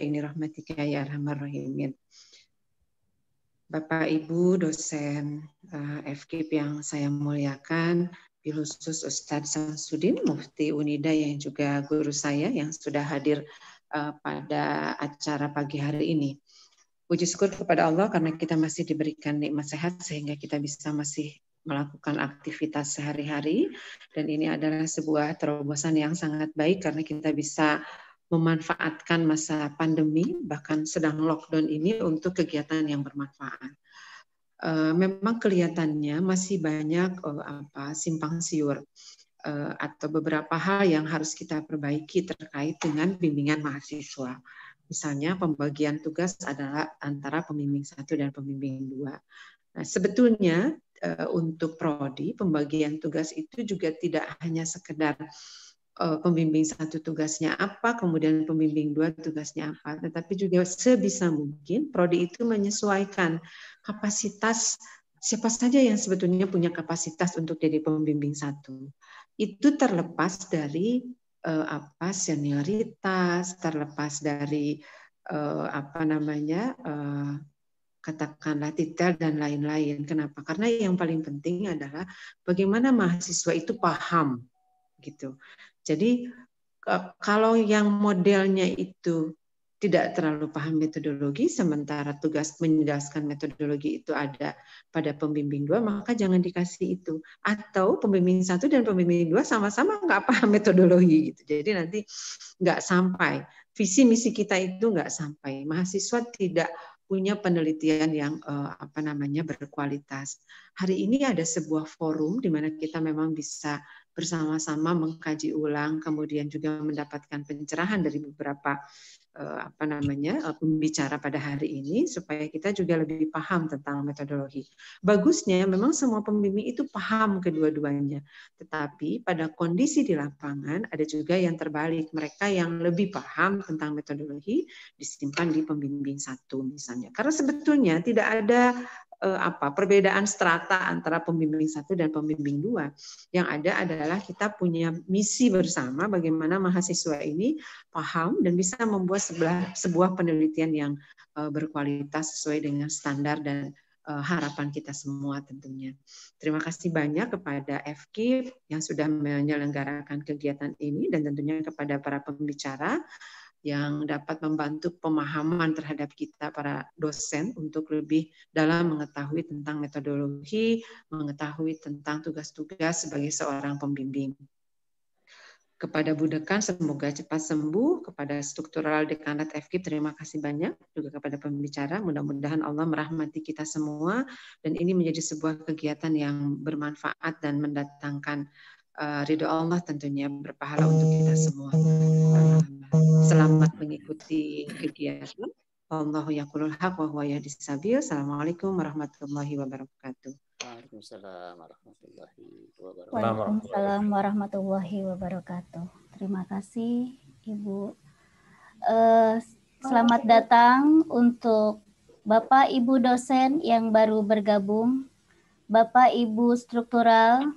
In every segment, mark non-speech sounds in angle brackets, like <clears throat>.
ini rahmatika ya arhamar rahimin. Bapak Ibu dosen uh, eh, FKIP yang saya muliakan, khusus Ustadz Samsudin Mufti Unida yang juga guru saya yang sudah hadir eh, pada acara pagi hari ini. Puji syukur kepada Allah karena kita masih diberikan nikmat sehat sehingga kita bisa masih melakukan aktivitas sehari-hari dan ini adalah sebuah terobosan yang sangat baik karena kita bisa memanfaatkan masa pandemi bahkan sedang lockdown ini untuk kegiatan yang bermanfaat. Eh, memang kelihatannya masih banyak eh, apa simpang siur eh, atau beberapa hal yang harus kita perbaiki terkait dengan bimbingan mahasiswa. Misalnya pembagian tugas adalah antara pembimbing satu dan pembimbing dua. Nah, sebetulnya untuk prodi pembagian tugas itu juga tidak hanya sekedar Eh, pembimbing satu tugasnya apa, kemudian pembimbing dua tugasnya apa. Tetapi juga sebisa mungkin prodi itu menyesuaikan kapasitas siapa saja yang sebetulnya punya kapasitas untuk jadi pembimbing satu. Itu terlepas dari uh, apa senioritas, terlepas dari uh, apa namanya uh, katakanlah titel dan lain-lain. Kenapa? Karena yang paling penting adalah bagaimana mahasiswa itu paham gitu. Jadi kalau yang modelnya itu tidak terlalu paham metodologi, sementara tugas menjelaskan metodologi itu ada pada pembimbing dua, maka jangan dikasih itu. Atau pembimbing satu dan pembimbing dua sama-sama nggak paham <laughs> metodologi gitu. Jadi nanti nggak sampai visi misi kita itu nggak sampai. Mahasiswa tidak punya penelitian yang eh, apa namanya berkualitas. Hari ini ada sebuah forum di mana kita memang bisa bersama-sama mengkaji ulang, kemudian juga mendapatkan pencerahan dari beberapa eh, apa namanya eh, pembicara pada hari ini supaya kita juga lebih paham tentang metodologi. Bagusnya memang semua pembimbing itu paham kedua-duanya, tetapi pada kondisi di lapangan ada juga yang terbalik mereka yang lebih paham tentang metodologi disimpan di pembimbing satu misalnya. Karena sebetulnya tidak ada eh, apa perbedaan strata antara pembimbing satu dan pembimbing dua. Yang ada adalah kita punya misi bersama bagaimana mahasiswa ini paham dan bisa membuat sebuah sebuah penelitian yang eh, berkualitas sesuai dengan standar dan eh, harapan kita semua tentunya. Terima kasih banyak kepada fk yang sudah menyelenggarakan kegiatan ini dan tentunya kepada para pembicara yang dapat membantu pemahaman terhadap kita para dosen untuk lebih dalam mengetahui tentang metodologi, mengetahui tentang tugas-tugas sebagai seorang pembimbing. Kepada Bu Dekan, semoga cepat sembuh. Kepada struktural dekanat FK terima kasih banyak. Juga kepada pembicara, mudah-mudahan Allah merahmati kita semua. Dan ini menjadi sebuah kegiatan yang bermanfaat dan mendatangkan uh, ridho Allah tentunya berpahala untuk kita semua. Selamat mengikuti kegiatan. Allahu yaqulul haq wa huwa yahdi sabil. Assalamualaikum warahmatullahi wabarakatuh. Waalaikumsalam warahmatullahi wabarakatuh. Waalaikumsalam warahmatullahi wabarakatuh. Terima kasih Ibu. Eh, selamat datang untuk Bapak Ibu dosen yang baru bergabung, Bapak Ibu struktural,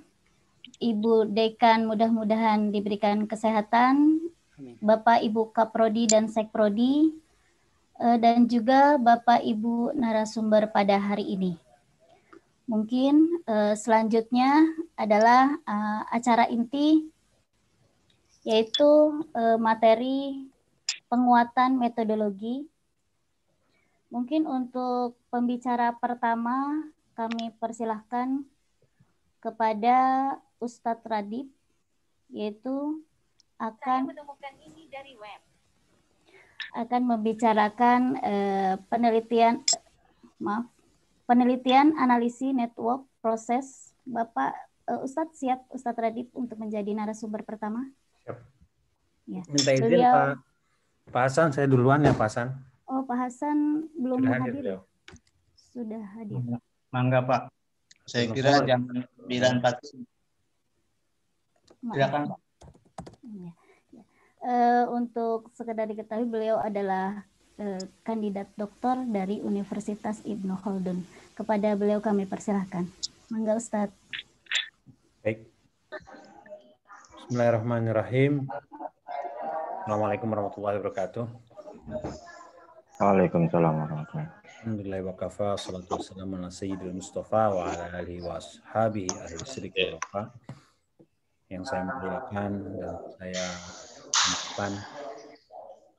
Ibu dekan mudah-mudahan diberikan kesehatan, Bapak Ibu Kaprodi dan Sekprodi, eh, dan juga Bapak Ibu narasumber pada hari ini. Mungkin eh, selanjutnya adalah eh, acara inti, yaitu materi penguatan metodologi. Mungkin untuk pembicara pertama, kami persilahkan kepada Ustadz Radib, yaitu akan menemukan ini dari web. akan membicarakan eh, penelitian maaf penelitian analisis network proses Bapak eh, Ustadz siap Ustadz Radit untuk menjadi narasumber pertama. siap. Ya. Minta izin Beliau, Pak, Pak Hasan saya duluan ya Pak Hasan. Oh Pak Hasan belum Sudah hadir. hadir. Sudah hadir. Mangga Pak. Saya kira jam 9.40. Silakan Pak. Ya. Ya. Uh, untuk sekedar diketahui beliau adalah uh, kandidat doktor dari Universitas Ibnu Khaldun. Kepada beliau kami persilahkan. Mangga Ustaz. Baik. Bismillahirrahmanirrahim. Assalamualaikum warahmatullahi wabarakatuh. Waalaikumsalam warahmatullahi wabarakatuh. Alhamdulillah wa kafa, salatu wassalamu ala sayyidil Mustafa wa ala alihi wa ashabihi ahli sidqi wa yang saya muliakan dan saya harapkan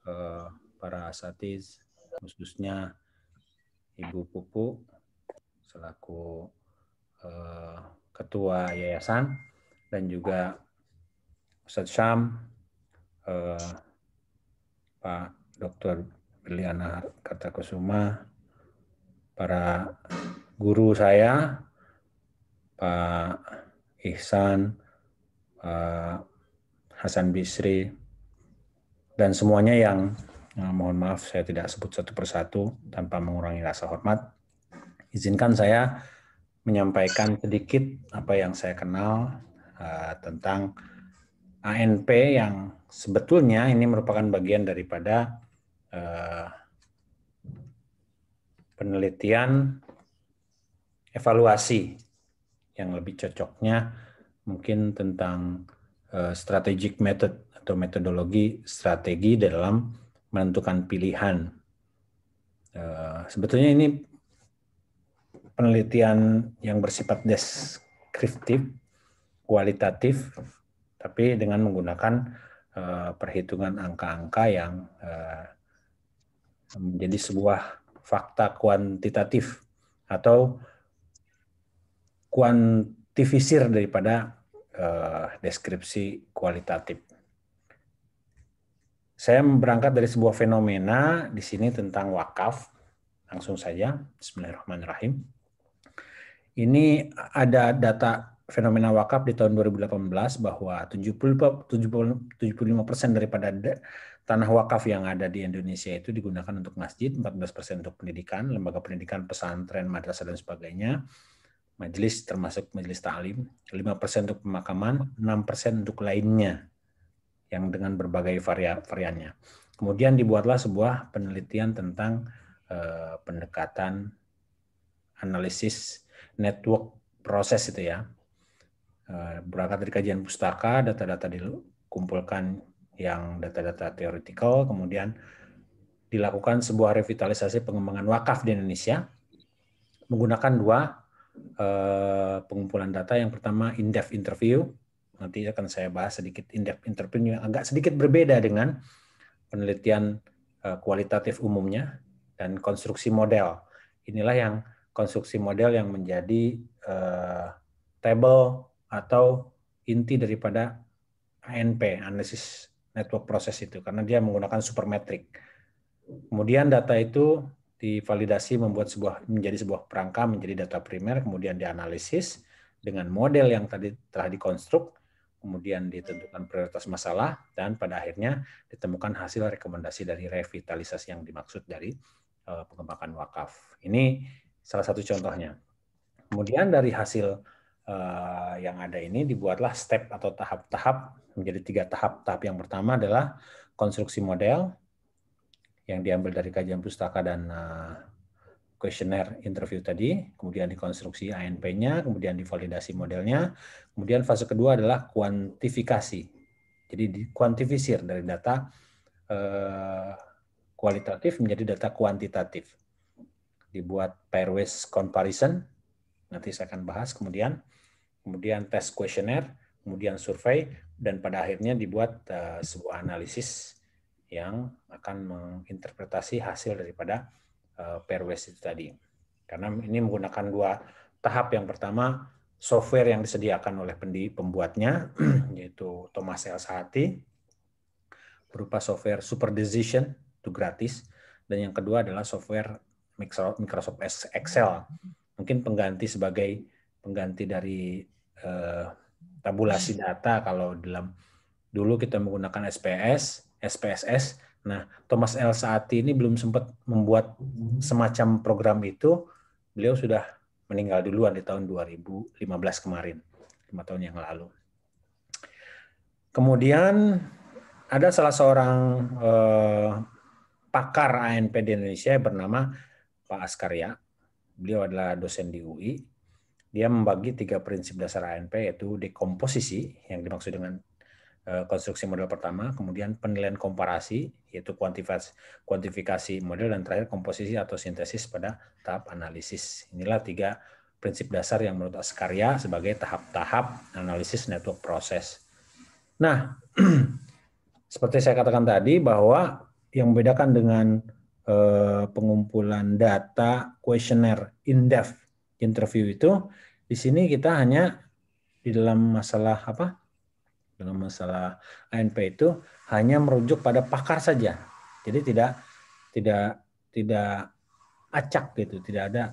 ke eh, para asatiz khususnya Ibu Pupu selaku eh, ketua yayasan dan juga Ustadz Syam eh, Pak Dr. Berliana Kartakusuma para guru saya Pak Ihsan Eh, Hasan Bisri, dan semuanya yang eh, mohon maaf saya tidak sebut satu persatu tanpa mengurangi rasa hormat. Izinkan saya menyampaikan sedikit apa yang saya kenal uh, tentang ANP yang sebetulnya ini merupakan bagian daripada uh, penelitian evaluasi yang lebih cocoknya mungkin tentang uh, strategic method atau metodologi strategi dalam menentukan pilihan. Uh, sebetulnya ini penelitian yang bersifat deskriptif, kualitatif, tapi dengan menggunakan uh, perhitungan angka-angka yang uh, menjadi sebuah fakta kuantitatif atau kuant tivisir daripada uh, deskripsi kualitatif. Saya berangkat dari sebuah fenomena di sini tentang wakaf. Langsung saja, Bismillahirrahmanirrahim. Ini ada data fenomena wakaf di tahun 2018 bahwa 75 persen 75% daripada tanah wakaf yang ada di Indonesia itu digunakan untuk masjid, 14% untuk pendidikan, lembaga pendidikan, pesantren, madrasah dan sebagainya majelis termasuk majelis taklim, 5% untuk pemakaman, 6% untuk lainnya yang dengan berbagai varian variannya. Kemudian dibuatlah sebuah penelitian tentang eh, pendekatan analisis network proses itu ya. Eh, berangkat dari kajian pustaka, data-data dikumpulkan yang data-data teoretikal, kemudian dilakukan sebuah revitalisasi pengembangan wakaf di Indonesia menggunakan dua Eh, pengumpulan data. Yang pertama in-depth interview. Nanti akan saya bahas sedikit in-depth interview yang agak sedikit berbeda dengan penelitian eh, kualitatif umumnya dan konstruksi model. Inilah yang konstruksi model yang menjadi uh, table atau inti daripada ANP, analysis network process itu, karena dia menggunakan supermetric. Kemudian data itu divalidasi membuat sebuah menjadi sebuah perangka menjadi data primer kemudian dianalisis dengan model yang tadi telah dikonstruk kemudian ditentukan prioritas masalah dan pada akhirnya ditemukan hasil rekomendasi dari revitalisasi yang dimaksud dari eh, pengembangan wakaf. Ini salah satu contohnya. Kemudian dari hasil eh, yang ada ini dibuatlah step atau tahap-tahap menjadi tiga tahap. Tahap yang pertama adalah konstruksi model, yang diambil dari kajian pustaka dan eh, kuesioner uh, interview tadi, kemudian dikonstruksi ANP-nya, kemudian divalidasi modelnya, kemudian fase kedua adalah kuantifikasi. Jadi dikuantifisir dari data uh, kualitatif menjadi data kuantitatif. Dibuat pairwise comparison, nanti saya akan bahas kemudian, kemudian tes kuesioner, kemudian survei, dan pada akhirnya dibuat uh, sebuah analisis yang akan menginterpretasi hasil daripada eh, perwes itu tadi. Karena ini menggunakan dua tahap. Yang pertama, software yang disediakan oleh pendi pembuatnya, <clears throat> yaitu Thomas L. Sahati, berupa software Super Decision, itu gratis. Dan yang kedua adalah software Microsoft Excel. Mungkin pengganti sebagai pengganti dari eh, tabulasi data kalau dalam dulu kita menggunakan SPS, SPSS. Nah, Thomas L. saat ini belum sempat membuat semacam program itu. Beliau sudah meninggal duluan di tahun 2015 kemarin, lima tahun yang lalu. Kemudian ada salah seorang eh, pakar di Indonesia bernama Pak Askarya. Beliau adalah dosen di UI. Dia membagi tiga prinsip dasar ANP yaitu dekomposisi yang dimaksud dengan Eh, konstruksi model pertama, kemudian penilaian komparasi yaitu kuantifikasi, kuantifikasi model dan terakhir komposisi atau sintesis pada tahap analisis. Inilah tiga prinsip dasar yang menurut Askarya sebagai tahap-tahap analisis network proses. Nah, <clears throat> seperti saya katakan tadi bahwa yang membedakan dengan eh, pengumpulan data kuesioner in-depth interview itu di sini kita hanya di dalam masalah apa? dalam masalah ANP itu hanya merujuk pada pakar saja. Jadi tidak tidak tidak acak gitu, tidak ada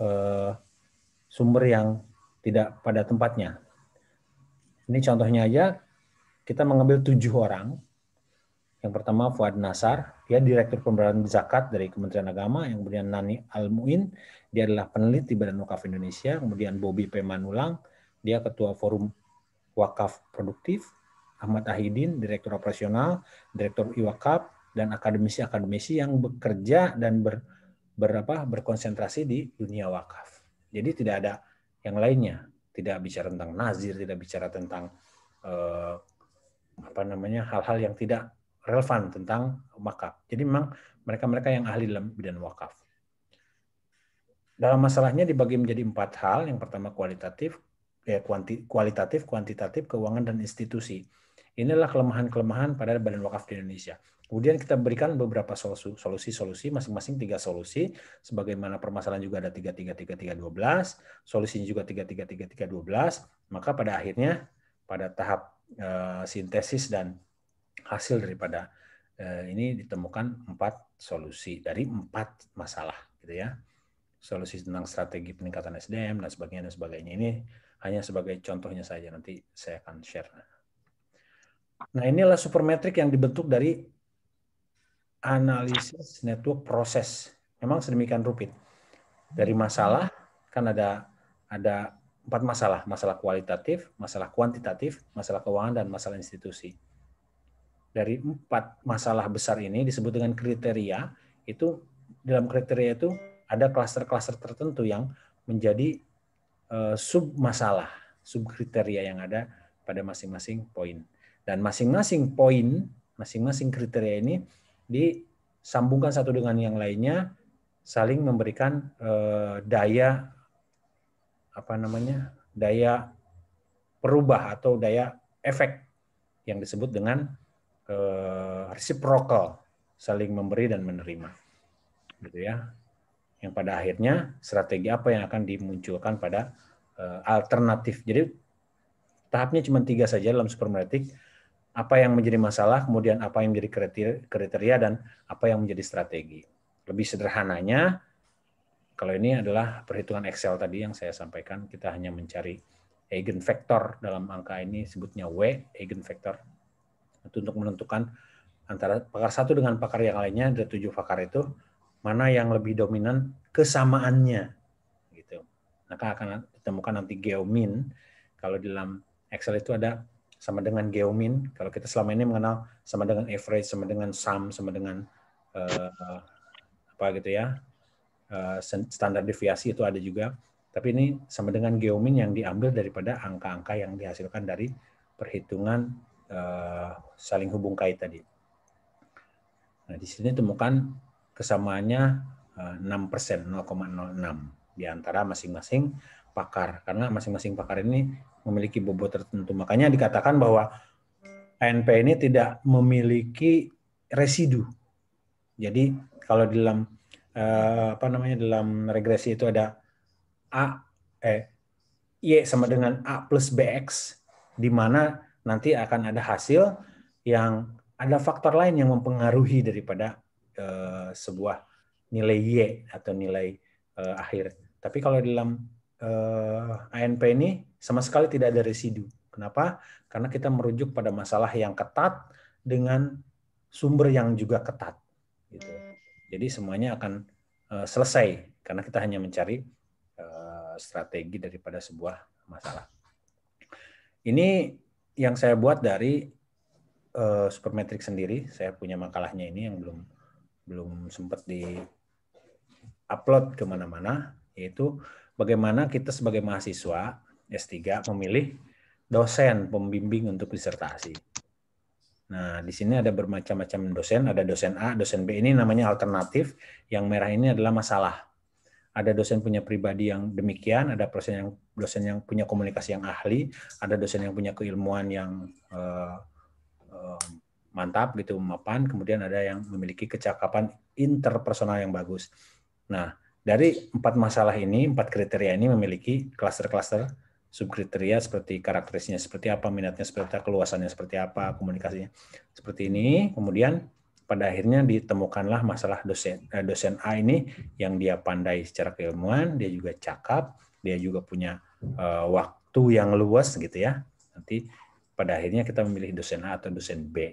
eh, sumber yang tidak pada tempatnya. Ini contohnya aja kita mengambil tujuh orang. Yang pertama Fuad Nasar, dia Direktur Pemberantasan Zakat dari Kementerian Agama. Yang kemudian Nani Almuin, dia adalah peneliti Badan Wakaf Indonesia. Kemudian Bobby Pemanulang dia Ketua Forum Wakaf Produktif, Ahmad Ahidin, Direktur Operasional, Direktur Iwakaf, dan akademisi-akademisi yang bekerja dan ber, berapa berkonsentrasi di dunia wakaf. Jadi tidak ada yang lainnya, tidak bicara tentang nazir, tidak bicara tentang eh, apa namanya hal-hal yang tidak relevan tentang wakaf. Jadi memang mereka-mereka yang ahli dalam bidang wakaf. Dalam masalahnya dibagi menjadi empat hal. Yang pertama kualitatif, ya kuanti, kualitatif, kuantitatif, keuangan dan institusi. Inilah kelemahan-kelemahan pada Badan Wakaf di Indonesia. Kemudian kita berikan beberapa solusi-solusi, masing-masing tiga solusi, sebagaimana permasalahan juga ada tiga tiga tiga tiga dua belas, solusinya juga tiga tiga tiga tiga dua belas. Maka pada akhirnya pada tahap e, sintesis dan hasil daripada e, ini ditemukan empat solusi dari empat masalah, gitu ya. Solusi tentang strategi peningkatan SDM dan sebagainya dan sebagainya ini hanya sebagai contohnya saja nanti saya akan share. Nah, inilah supermetrik yang dibentuk dari analisis network proses. Memang sedemikian rupit Dari masalah kan ada ada empat masalah, masalah kualitatif, masalah kuantitatif, masalah keuangan dan masalah institusi. Dari empat masalah besar ini disebut dengan kriteria, itu dalam kriteria itu ada klaster-klaster tertentu yang menjadi Eh, sub masalah, sub kriteria yang ada pada masing-masing poin. Dan masing-masing poin, masing-masing kriteria ini disambungkan satu dengan yang lainnya, saling memberikan eh, daya apa namanya daya perubah atau daya efek yang disebut dengan uh, reciprocal, saling memberi dan menerima, gitu ya yang pada akhirnya strategi apa yang akan dimunculkan pada eh, alternatif. Jadi tahapnya cuma tiga saja dalam supermetik. apa yang menjadi masalah, kemudian apa yang menjadi kriteria, kriteria dan apa yang menjadi strategi. Lebih sederhananya, kalau ini adalah perhitungan Excel tadi yang saya sampaikan, kita hanya mencari eigenvector dalam angka ini sebutnya W, eigenvector. Itu untuk menentukan antara pakar satu dengan pakar yang lainnya, ada tujuh pakar itu, mana yang lebih dominan kesamaannya gitu. Maka akan ditemukan nanti geomin kalau di dalam Excel itu ada sama dengan geomin. Kalau kita selama ini mengenal sama dengan average, sama dengan sum, sama dengan uh, apa gitu ya uh, standar deviasi itu ada juga. Tapi ini sama dengan geomin yang diambil daripada angka-angka yang dihasilkan dari perhitungan uh, saling hubung kait tadi. Nah, di sini temukan kesamaannya 6 eh, persen 0,06 di antara masing-masing pakar karena masing-masing pakar ini memiliki bobot tertentu makanya dikatakan bahwa ANP ini tidak memiliki residu jadi kalau dalam eh, apa namanya dalam regresi itu ada a eh y sama dengan a plus bx di mana nanti akan ada hasil yang ada faktor lain yang mempengaruhi daripada Eh, sebuah nilai Y atau nilai uh, akhir. Tapi kalau dalam uh, eh, ANP ini sama sekali tidak ada residu. Kenapa? Karena kita merujuk pada masalah yang ketat dengan sumber yang juga ketat. Gitu. Jadi semuanya akan uh, selesai karena kita hanya mencari uh, strategi daripada sebuah masalah. Ini yang saya buat dari uh, Supermetric sendiri. Saya punya makalahnya ini yang belum belum sempat di upload kemana-mana, yaitu bagaimana kita sebagai mahasiswa S3 memilih dosen pembimbing untuk disertasi. Nah, di sini ada bermacam-macam dosen, ada dosen A, dosen B. Ini namanya alternatif, yang merah ini adalah masalah. Ada dosen punya pribadi yang demikian, ada dosen yang dosen yang punya komunikasi yang ahli, ada dosen yang punya keilmuan yang uh, uh, mantap gitu mapan kemudian ada yang memiliki kecakapan interpersonal yang bagus nah dari empat masalah ini empat kriteria ini memiliki kluster-kluster subkriteria seperti karakterisnya seperti apa minatnya seperti apa keluasannya seperti apa komunikasinya seperti ini kemudian pada akhirnya ditemukanlah masalah dosen eh, dosen A ini yang dia pandai secara keilmuan dia juga cakap dia juga punya uh, waktu yang luas gitu ya nanti pada akhirnya kita memilih dosen A atau dosen B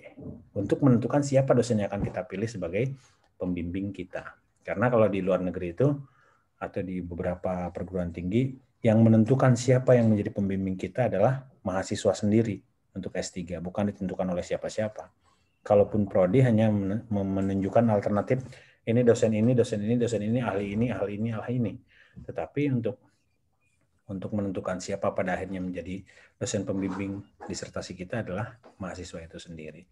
untuk menentukan siapa dosen yang akan kita pilih sebagai pembimbing kita. Karena kalau di luar negeri itu atau di beberapa perguruan tinggi yang menentukan siapa yang menjadi pembimbing kita adalah mahasiswa sendiri untuk S3, bukan ditentukan oleh siapa-siapa. Kalaupun prodi hanya menunjukkan alternatif ini dosen ini, dosen ini, dosen ini, ahli ini, ahli ini, ahli ini. Tetapi untuk untuk menentukan siapa pada akhirnya menjadi dosen pembimbing disertasi kita adalah mahasiswa itu sendiri.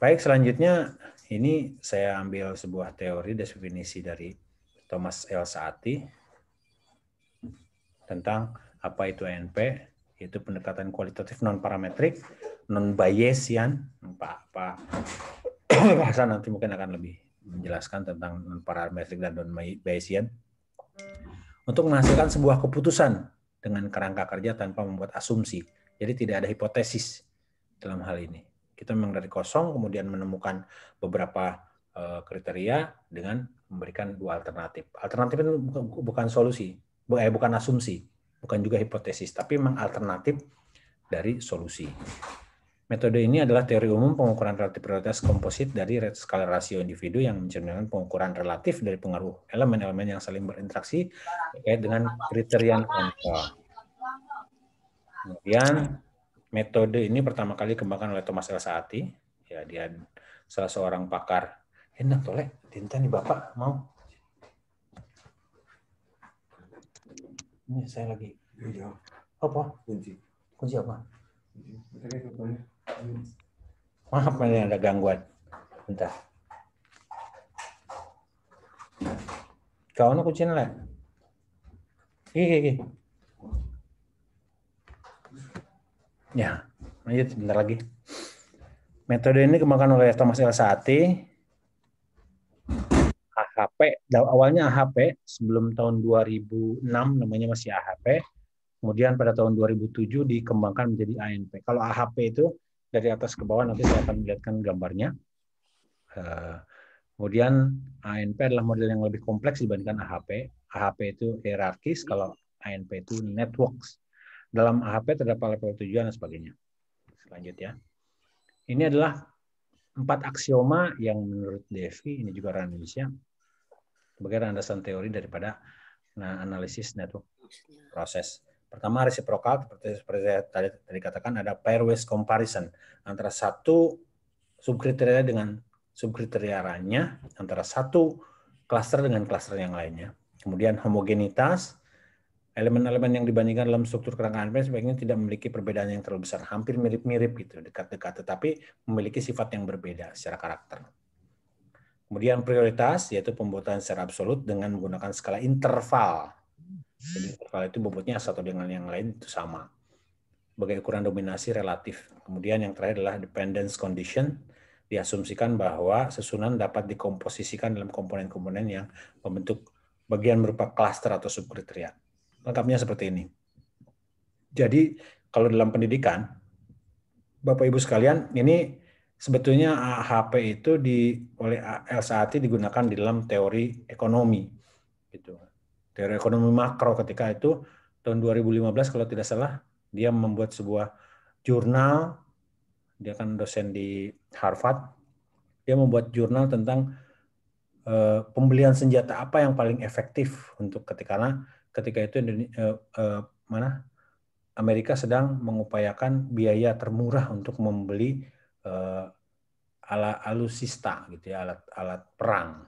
Baik, selanjutnya ini saya ambil sebuah teori definisi dari Thomas L. Saati tentang apa itu ANP, yaitu pendekatan kualitatif non-parametrik, non-Bayesian. Pak, Pak <clears throat> Hasan nanti mungkin akan lebih menjelaskan tentang non-parametrik dan non-Bayesian untuk menghasilkan sebuah keputusan dengan kerangka kerja tanpa membuat asumsi. Jadi tidak ada hipotesis dalam hal ini. Kita memang dari kosong kemudian menemukan beberapa eh, kriteria dengan memberikan dua alternatif. Alternatif itu bukan solusi, eh, bukan asumsi, bukan juga hipotesis, tapi memang alternatif dari solusi. Metode ini adalah teori umum pengukuran relatif prioritas komposit dari skala rasio individu yang mencerminkan pengukuran relatif dari pengaruh elemen-elemen yang saling berinteraksi terkait dengan kriteria kontrol. Kemudian metode ini pertama kali dikembangkan oleh Thomas L. Saati. Ya, dia salah seorang pakar. Eh, enak toleh, Dinta nih Bapak mau. Ini saya lagi. Apa? Kunci. Kunci apa? Kunci. Maaf ini ada gangguan. Bentar. Kau nak kucing lah. Iya, Ya, lanjut sebentar lagi. Metode ini dikembangkan oleh Thomas L. Sati. AHP, awalnya AHP, sebelum tahun 2006 namanya masih AHP. Kemudian pada tahun 2007 dikembangkan menjadi ANP. Kalau AHP itu dari atas ke bawah nanti saya akan melihatkan gambarnya. Eh, kemudian ANP adalah model yang lebih kompleks dibandingkan AHP. AHP itu hierarkis, kalau ANP itu networks. Dalam AHP terdapat level tujuan dan sebagainya. Selanjutnya. Ini adalah empat aksioma yang menurut Devi, ini juga orang Indonesia, sebagai landasan teori daripada nah, analisis network proses. Pertama reciprocal seperti seperti saya tadi, tadi katakan ada pairwise comparison antara satu subkriteria dengan subkriterianya antara satu kluster dengan kluster yang lainnya. Kemudian homogenitas elemen-elemen yang dibandingkan dalam struktur kerangka handprint sebaiknya tidak memiliki perbedaan yang terlalu besar, hampir mirip-mirip gitu, dekat-dekat, tetapi memiliki sifat yang berbeda secara karakter. Kemudian prioritas yaitu pembuatan secara absolut dengan menggunakan skala interval jadi interval itu bobotnya satu dengan yang lain itu sama. Sebagai ukuran dominasi relatif. Kemudian yang terakhir adalah dependence condition. Diasumsikan bahwa susunan dapat dikomposisikan dalam komponen-komponen yang membentuk bagian berupa klaster atau subkriteria. Lengkapnya seperti ini. Jadi kalau dalam pendidikan, Bapak Ibu sekalian, ini sebetulnya AHP itu di oleh LSAT digunakan di dalam teori ekonomi gitu daerah ekonomi makro ketika itu tahun 2015 kalau tidak salah dia membuat sebuah jurnal dia kan dosen di Harvard dia membuat jurnal tentang eh, pembelian senjata apa yang paling efektif untuk ketika ketika itu uh, uh, mana Amerika sedang mengupayakan biaya termurah untuk membeli uh, ala alusista gitu ya alat-alat perang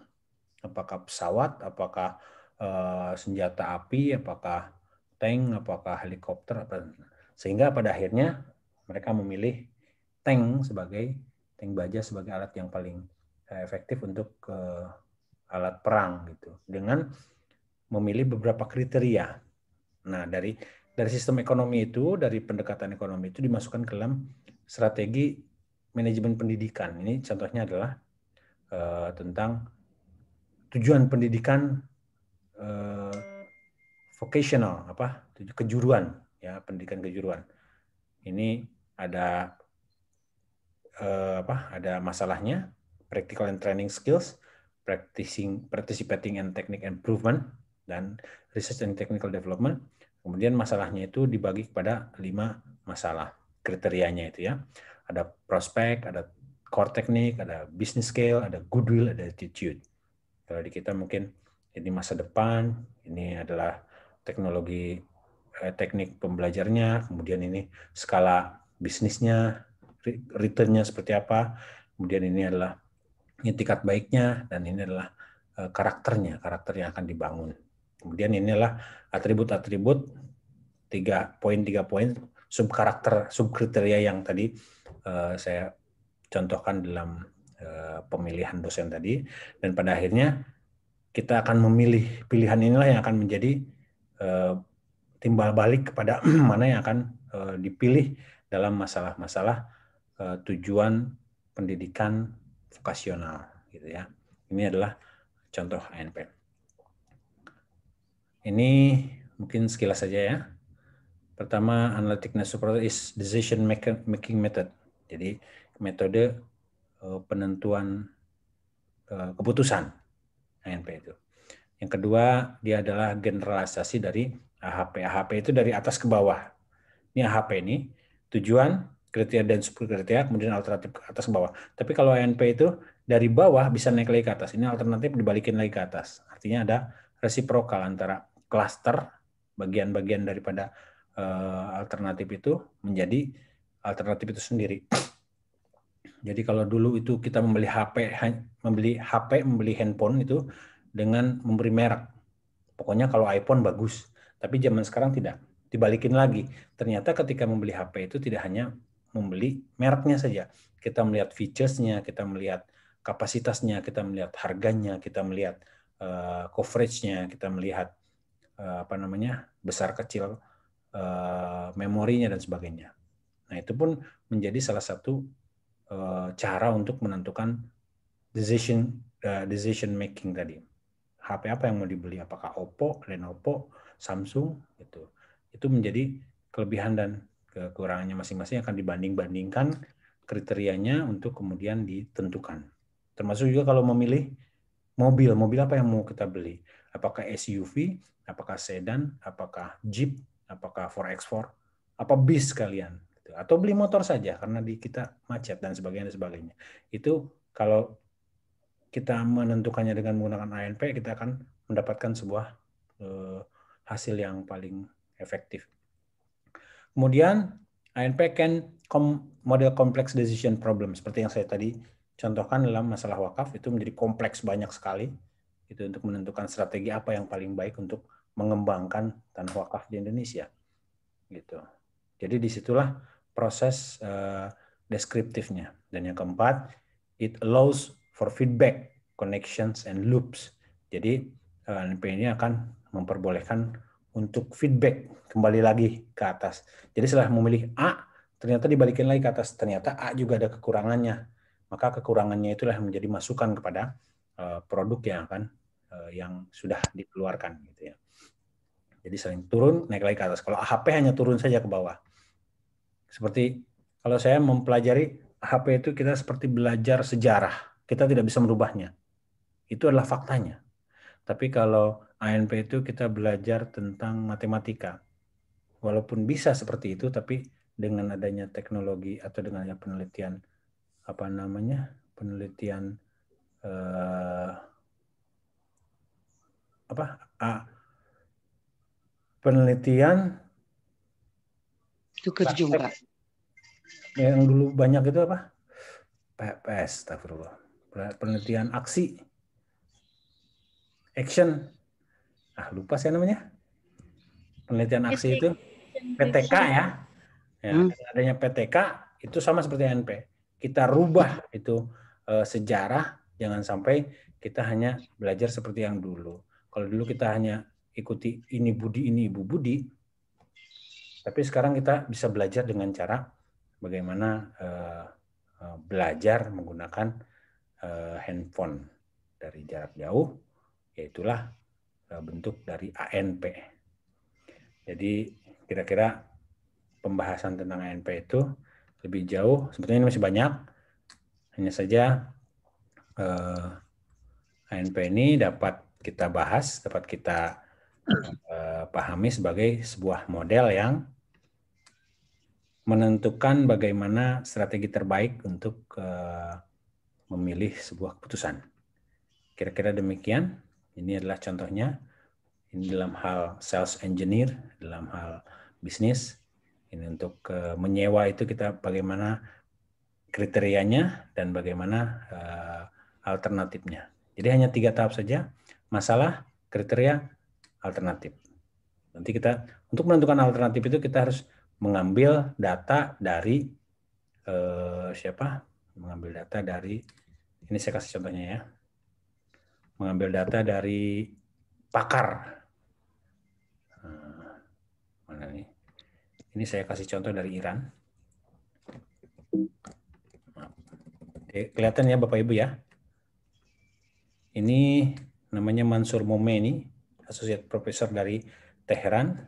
apakah pesawat apakah Eh, senjata api, apakah tank, apakah helikopter, apa sehingga pada akhirnya mereka memilih tank sebagai tank baja sebagai alat yang paling eh, efektif untuk ke eh, alat perang gitu dengan memilih beberapa kriteria. Nah, dari dari sistem ekonomi itu, dari pendekatan ekonomi itu dimasukkan ke dalam strategi manajemen pendidikan. Ini contohnya adalah uh, tentang tujuan pendidikan uh, vocational apa kejuruan ya pendidikan kejuruan ini ada uh, apa ada masalahnya practical and training skills practicing participating and technique improvement dan research and technical development kemudian masalahnya itu dibagi kepada lima masalah kriterianya itu ya ada prospek ada core technique ada business scale ada goodwill ada attitude kalau di kita mungkin ini masa depan, ini adalah teknologi eh, teknik pembelajarnya, kemudian ini skala bisnisnya, returnnya seperti apa, kemudian ini adalah tingkat baiknya, dan ini adalah eh, karakternya, karakter yang akan dibangun. Kemudian inilah atribut-atribut tiga poin tiga poin sub karakter sub kriteria yang tadi eh, saya contohkan dalam eh, pemilihan dosen tadi dan pada akhirnya kita akan memilih pilihan inilah yang akan menjadi uh, timbal balik kepada <clears throat> mana yang akan uh, dipilih dalam masalah-masalah uh, tujuan pendidikan vokasional gitu ya. Ini adalah contoh ANP. Ini mungkin sekilas saja ya. Pertama, analytic support is decision making method. Jadi metode penentuan keputusan ANP itu. Yang kedua, dia adalah generalisasi dari AHP. AHP itu dari atas ke bawah. Ini AHP ini, tujuan, kriteria dan subkriteria, kemudian alternatif ke atas ke bawah. Tapi kalau ANP itu dari bawah bisa naik lagi ke atas. Ini alternatif dibalikin lagi ke atas. Artinya ada resiprokal antara klaster, bagian-bagian daripada eh, alternatif itu menjadi alternatif itu sendiri. Jadi kalau dulu itu kita membeli HP, membeli HP, membeli handphone itu dengan memberi merek. Pokoknya kalau iPhone bagus, tapi zaman sekarang tidak. Dibalikin lagi, ternyata ketika membeli HP itu tidak hanya membeli mereknya saja. Kita melihat featuresnya, kita melihat kapasitasnya, kita melihat harganya, kita melihat uh, coverage-nya, kita melihat uh, apa namanya besar kecil uh, memorinya dan sebagainya. Nah itu pun menjadi salah satu Eh, cara untuk menentukan decision eh, decision making tadi. HP apa yang mau dibeli? Apakah Oppo, Lenovo, Samsung itu Itu menjadi kelebihan dan kekurangannya masing-masing akan dibanding-bandingkan kriterianya untuk kemudian ditentukan. Termasuk juga kalau memilih mobil, mobil apa yang mau kita beli? Apakah SUV, apakah sedan, apakah jeep, apakah 4x4, apa bis kalian? gitu. Atau beli motor saja karena di kita macet dan sebagainya dan sebagainya. Itu kalau kita menentukannya dengan menggunakan ANP kita akan mendapatkan sebuah eh, hasil yang paling efektif. Kemudian ANP can com model complex decision problem seperti yang saya tadi contohkan dalam masalah wakaf itu menjadi kompleks banyak sekali itu untuk menentukan strategi apa yang paling baik untuk mengembangkan tanah wakaf di Indonesia gitu. Jadi disitulah proses uh, deskriptifnya. Dan yang keempat, it allows for feedback, connections, and loops. Jadi uh, eh, NP ini akan memperbolehkan untuk feedback kembali lagi ke atas. Jadi setelah memilih A, ternyata dibalikin lagi ke atas. Ternyata A juga ada kekurangannya. Maka kekurangannya itulah yang menjadi masukan kepada uh, produk yang akan uh, yang sudah dikeluarkan gitu ya. Jadi saling turun, naik lagi ke atas. Kalau HP hanya turun saja ke bawah. Seperti kalau saya mempelajari HP itu kita seperti belajar sejarah. Kita tidak bisa merubahnya. Itu adalah faktanya. Tapi kalau ANP itu kita belajar tentang matematika. Walaupun bisa seperti itu, tapi dengan adanya teknologi atau dengan adanya penelitian apa namanya penelitian eh, apa A, penelitian itu kerjumpa. Nah, yang dulu banyak itu apa? PPS, astagfirullah. Penelitian aksi. Action. Ah, lupa saya namanya. Penelitian aksi itu PTK ya. ya hmm. Adanya PTK itu sama seperti NP. Kita rubah itu e, sejarah jangan sampai kita hanya belajar seperti yang dulu. Kalau dulu kita hanya ikuti ini budi ini ibu budi, tapi sekarang kita bisa belajar dengan cara bagaimana eh, eh, belajar menggunakan eh, handphone dari jarak jauh, yaitulah bentuk dari ANP. Jadi kira-kira pembahasan tentang ANP itu lebih jauh. Sebetulnya ini masih banyak, hanya saja eh, ANP ini dapat kita bahas, dapat kita eh, pahami sebagai sebuah model yang menentukan bagaimana strategi terbaik untuk eh, memilih sebuah keputusan. Kira-kira demikian. Ini adalah contohnya. Ini dalam hal sales engineer, dalam hal bisnis. Ini untuk eh, menyewa itu kita bagaimana kriterianya dan bagaimana eh, alternatifnya. Jadi hanya tiga tahap saja. Masalah, kriteria, alternatif. Nanti kita untuk menentukan alternatif itu kita harus mengambil data dari eh, siapa? Mengambil data dari ini saya kasih contohnya ya. Mengambil data dari pakar. Nah, mana nih? Ini saya kasih contoh dari Iran. Oke, kelihatan ya Bapak Ibu ya. Ini namanya Mansur Momeni, asosiat profesor dari Teheran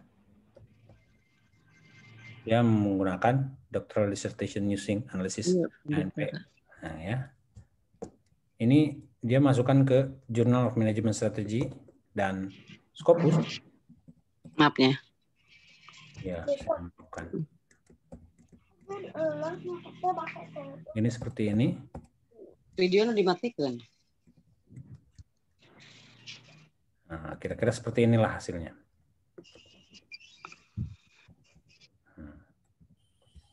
dia menggunakan doctoral dissertation using analysis ANP. Iya, iya, iya. Nah, ya. Ini dia masukkan ke Journal of Management Strategy dan Scopus. Maafnya. Ya, bukan. Ini seperti ini. Video lo dimatikan. Nah, kira-kira seperti inilah hasilnya.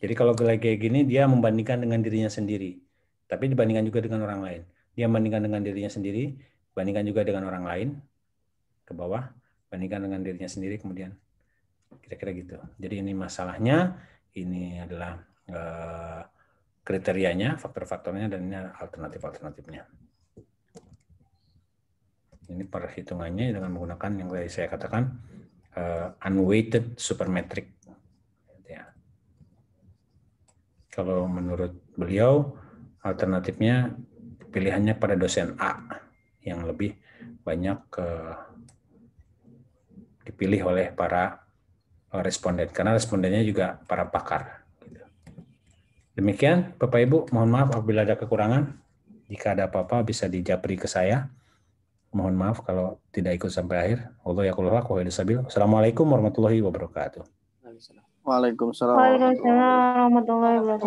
Jadi kalau kayak gini dia membandingkan dengan dirinya sendiri, tapi dibandingkan juga dengan orang lain. Dia membandingkan dengan dirinya sendiri, bandingkan juga dengan orang lain ke bawah, bandingkan dengan dirinya sendiri kemudian kira-kira gitu. Jadi ini masalahnya, ini adalah uh, kriterianya, faktor-faktornya dan ini alternatif-alternatifnya. Ini perhitungannya dengan menggunakan yang tadi saya katakan uh, unweighted supermetric Kalau menurut beliau, alternatifnya pilihannya pada dosen A yang lebih banyak ke eh, dipilih oleh para eh, responden karena respondennya juga para pakar. Gitu. Demikian, Bapak Ibu, mohon maaf apabila ada kekurangan. Jika ada apa-apa bisa dijapri ke saya. Mohon maaf kalau tidak ikut sampai akhir. Allah ya Assalamualaikum warahmatullahi wabarakatuh. Waalaikumsalam warahmatullahi wabarakatuh.